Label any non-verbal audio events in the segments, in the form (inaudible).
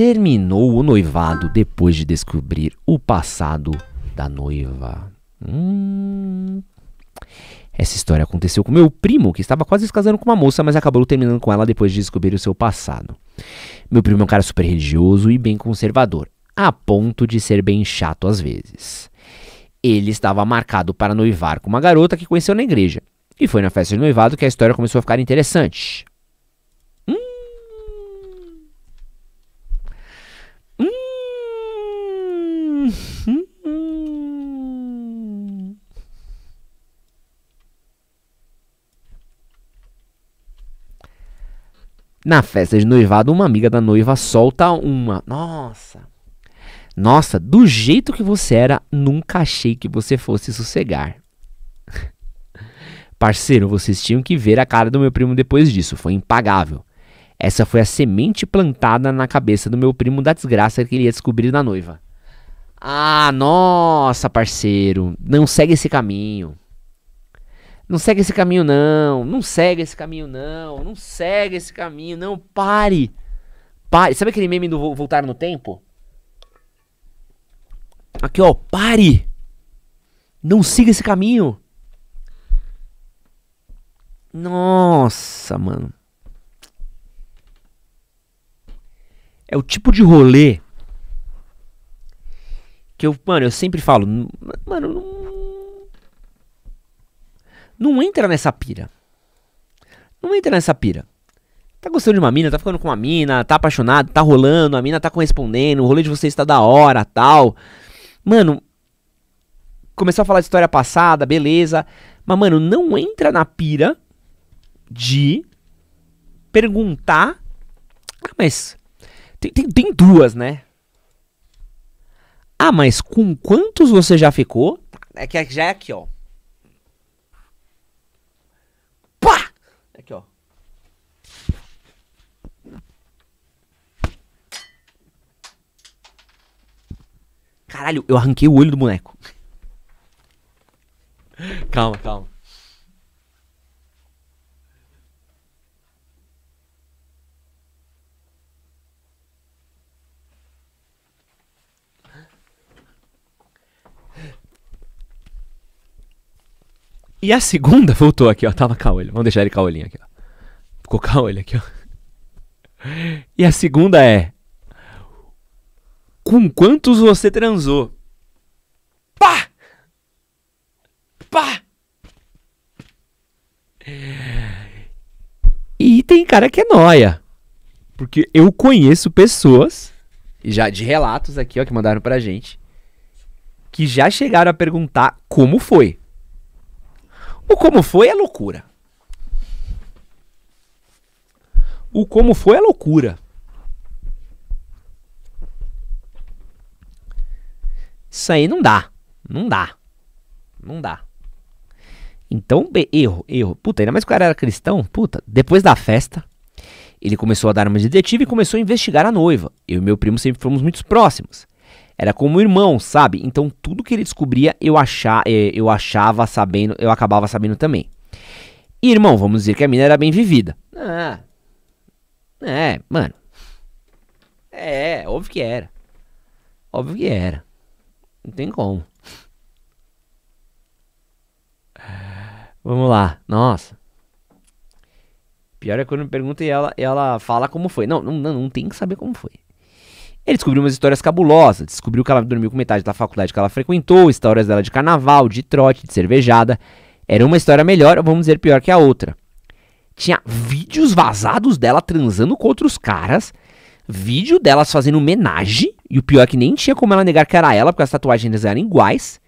terminou o noivado depois de descobrir o passado da noiva. Hum. Essa história aconteceu com meu primo, que estava quase se casando com uma moça, mas acabou terminando com ela depois de descobrir o seu passado. Meu primo é um cara super religioso e bem conservador, a ponto de ser bem chato às vezes. Ele estava marcado para noivar com uma garota que conheceu na igreja. E foi na festa de noivado que a história começou a ficar interessante. (laughs) Na festa de noivado, uma amiga da noiva solta uma. Nossa! Nossa, do jeito que você era, nunca achei que você fosse sossegar. (laughs) Parceiro, vocês tinham que ver a cara do meu primo depois disso, foi impagável. Essa foi a semente plantada na cabeça do meu primo da desgraça que ele ia descobrir na noiva. Ah, nossa, parceiro, não segue esse caminho. Não segue esse caminho, não. Não segue esse caminho, não. Não segue esse caminho, não. Pare. Pare. Sabe aquele meme do Voltar no Tempo? Aqui, ó. Pare. Não siga esse caminho. Nossa, mano. É o tipo de rolê que eu, mano, eu sempre falo, mano, não, não entra nessa pira. Não entra nessa pira. Tá gostando de uma mina, tá ficando com uma mina, tá apaixonado, tá rolando, a mina tá correspondendo, o rolê de vocês tá da hora, tal. Mano, começou a falar de história passada, beleza. Mas, mano, não entra na pira de perguntar. Ah, mas tem, tem, tem duas, né? Ah, mas com quantos você já ficou? É que já é aqui, ó. Pá! É aqui, ó. Caralho, eu arranquei o olho do boneco. calma, calma. E a segunda voltou aqui, ó. Tava caolho. Vamos deixar ele caolhinho aqui, ó. Ficou caolho aqui, ó. E a segunda é: Com quantos você transou? Pá! Pá! E tem cara que é noia. Porque eu conheço pessoas, já de relatos aqui, ó, que mandaram pra gente, que já chegaram a perguntar como foi. O como foi é loucura. O como foi é loucura. Isso aí não dá. Não dá. Não dá. Então, erro, erro. Puta, ainda mais que o cara era cristão. Puta, depois da festa, ele começou a dar uma de detetive e começou a investigar a noiva. Eu e meu primo sempre fomos muito próximos. Era como irmão, sabe? Então tudo que ele descobria eu, achar, é, eu achava sabendo, eu acabava sabendo também. E, irmão, vamos dizer que a mina era bem vivida. Ah, é, mano. É, óbvio que era. Óbvio que era. Não tem como. Vamos lá. Nossa. Pior é quando me pergunta e ela, ela fala como foi. não, não, não tem que saber como foi. Ele descobriu umas histórias cabulosas, descobriu que ela dormiu com metade da faculdade que ela frequentou, histórias dela de carnaval, de trote, de cervejada. Era uma história melhor, vamos dizer pior que a outra. Tinha vídeos vazados dela transando com outros caras, vídeo delas fazendo homenagem, e o pior é que nem tinha como ela negar que era ela, porque as tatuagens eram iguais.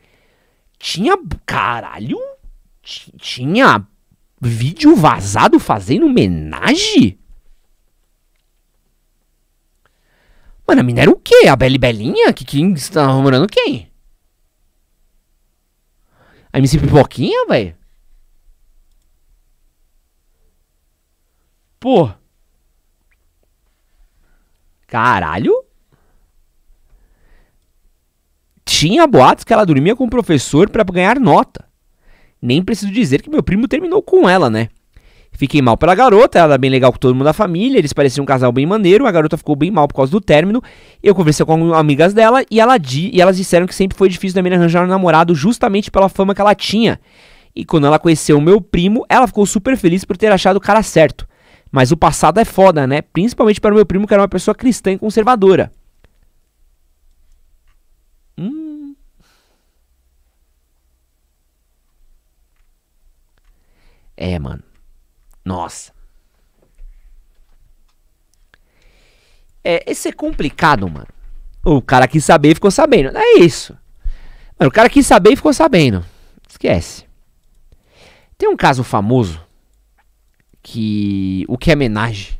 Tinha. Caralho! Tinha vídeo vazado fazendo homenagem? Mano, a mina era o quê? A Beli Belinha? Que quem está namorando quem? A MC Pipoquinha, velho? Pô. Caralho? Tinha boatos que ela dormia com o professor para ganhar nota. Nem preciso dizer que meu primo terminou com ela, né? Fiquei mal pela garota, ela era bem legal com todo mundo da família, eles pareciam um casal bem maneiro, a garota ficou bem mal por causa do término. Eu conversei com amigas dela e, ela di e elas disseram que sempre foi difícil da menina arranjar um namorado justamente pela fama que ela tinha. E quando ela conheceu o meu primo, ela ficou super feliz por ter achado o cara certo. Mas o passado é foda, né? Principalmente para o meu primo que era uma pessoa cristã e conservadora. Hum. É, mano. Nossa. É, esse é complicado, mano. O cara quis saber e ficou sabendo. Não é isso. Mano, o cara quis saber e ficou sabendo. Esquece. Tem um caso famoso que o que é homenagem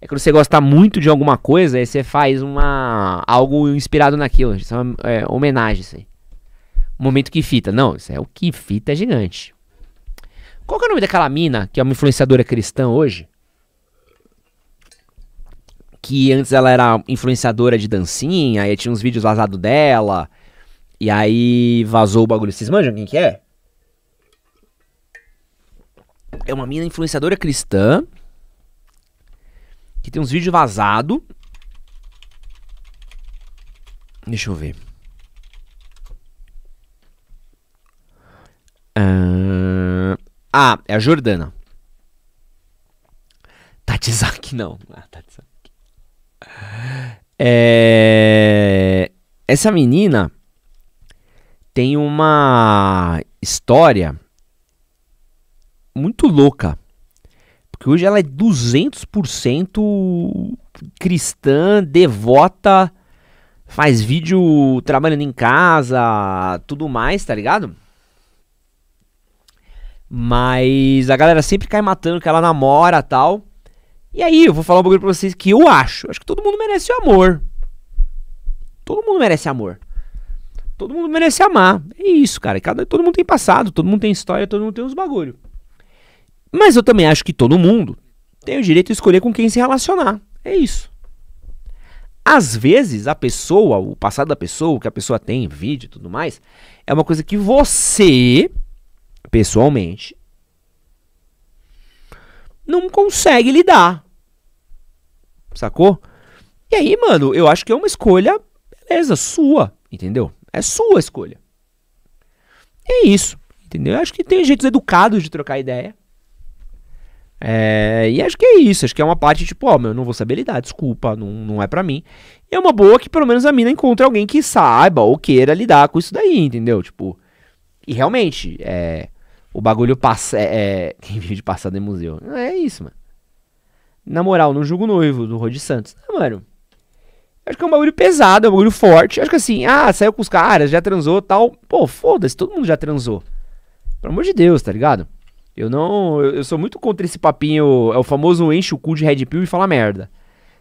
é quando você gosta muito de alguma coisa e você faz uma algo inspirado naquilo. Isso é, uma, é homenagem isso aí. Momento que fita. Não, isso é o que fita é gigante. Qual que é o nome daquela mina que é uma influenciadora cristã hoje? Que antes ela era influenciadora de dancinha, aí tinha uns vídeos vazados dela, e aí vazou o bagulho. Vocês manjam quem que é? É uma mina influenciadora cristã que tem uns vídeos vazados. Deixa eu ver. Ah. Ah, é a Jordana. Tatizaki não. Ah, Tatizaki. É... Essa menina tem uma história muito louca. Porque hoje ela é 200% cristã, devota, faz vídeo trabalhando em casa, tudo mais, tá ligado? Mas a galera sempre cai matando que ela namora tal. E aí, eu vou falar um bagulho pra vocês que eu acho. Acho que todo mundo merece o amor. Todo mundo merece amor. Todo mundo merece amar. É isso, cara. Cada, todo mundo tem passado, todo mundo tem história, todo mundo tem uns bagulho. Mas eu também acho que todo mundo tem o direito de escolher com quem se relacionar. É isso. Às vezes, a pessoa, o passado da pessoa, o que a pessoa tem, vídeo e tudo mais, é uma coisa que você pessoalmente, não consegue lidar. Sacou? E aí, mano, eu acho que é uma escolha, beleza, sua, entendeu? É sua escolha. é isso, entendeu? Eu acho que tem jeitos educados de trocar ideia. É, e acho que é isso, acho que é uma parte tipo, ó, oh, meu, não vou saber lidar, desculpa, não, não é para mim. E é uma boa que pelo menos a mina encontre alguém que saiba ou queira lidar com isso daí, entendeu? Tipo, e realmente, é, o bagulho passa. É, quem é, (laughs) vive de passado é museu. Não é isso, mano. Na moral, não julgo o noivo do Rod Santos. Não, ah, mano. Acho que é um bagulho pesado, é um bagulho forte. Acho que assim, ah, saiu com os caras, já transou tal. Pô, foda-se, todo mundo já transou. Pelo amor de Deus, tá ligado? Eu não. Eu, eu sou muito contra esse papinho. É o famoso enche o cu de Red Pill e fala merda.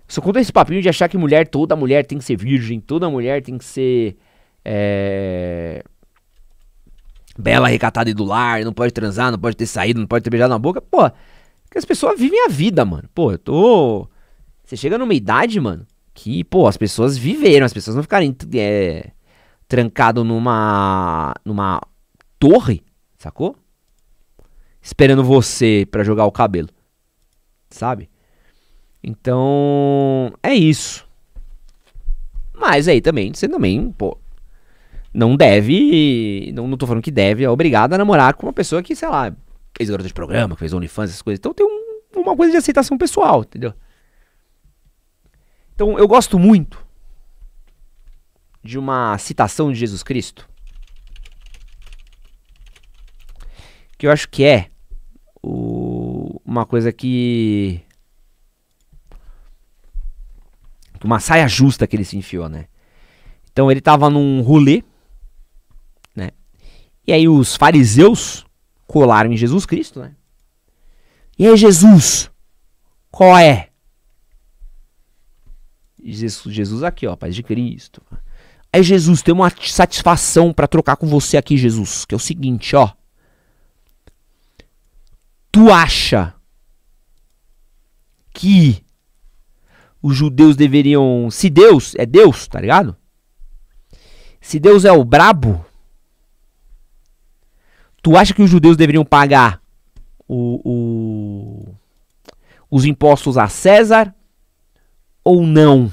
Eu sou contra esse papinho de achar que mulher, toda mulher tem que ser virgem, toda mulher tem que ser. É bela, recatada e do lar, não pode transar, não pode ter saído, não pode ter beijado na boca. Pô, que as pessoas vivem a vida, mano. Pô, eu tô. Você chega numa idade, mano, que, pô, as pessoas viveram, as pessoas não ficarem é, trancado numa. numa torre, sacou? Esperando você para jogar o cabelo. Sabe? Então, é isso. Mas aí também, você também, pô, não deve. Não, não tô falando que deve, é obrigada a namorar com uma pessoa que, sei lá, fez garota de programa, que fez OnlyFans, essas coisas. Então tem um, uma coisa de aceitação pessoal, entendeu? Então eu gosto muito de uma citação de Jesus Cristo. Que eu acho que é o, uma coisa que. Uma saia justa que ele se enfiou, né? Então ele tava num rolê e aí os fariseus colaram em Jesus Cristo, né? E aí Jesus, qual é? Jesus, Jesus aqui, ó, paz de Cristo. Aí Jesus tem uma satisfação para trocar com você aqui, Jesus, que é o seguinte, ó. Tu acha que os judeus deveriam, se Deus é Deus, tá ligado? Se Deus é o brabo, Tu acha que os judeus deveriam pagar o, o, os impostos a César ou não?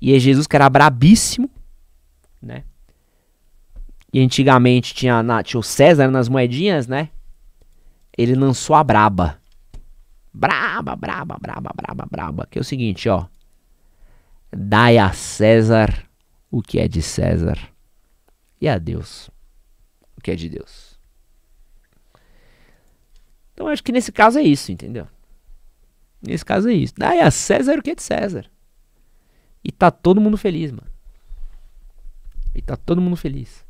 E Jesus, que era brabíssimo, né? E antigamente tinha, na, tinha o César nas moedinhas, né? Ele lançou a braba. Braba, braba, braba, braba, braba. Que é o seguinte, ó. Dai a César o que é de César. E a Deus que é de Deus. Então acho que nesse caso é isso, entendeu? Nesse caso é isso. Daí a César o que é de César. E tá todo mundo feliz, mano. E tá todo mundo feliz.